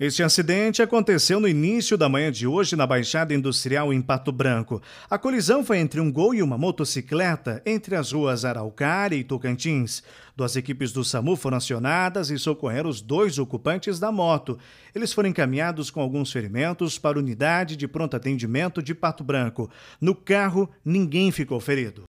Este acidente aconteceu no início da manhã de hoje na Baixada Industrial em Pato Branco. A colisão foi entre um gol e uma motocicleta entre as ruas Araucária e Tocantins. Duas equipes do SAMU foram acionadas e socorreram os dois ocupantes da moto. Eles foram encaminhados com alguns ferimentos para a unidade de pronto atendimento de Pato Branco. No carro, ninguém ficou ferido.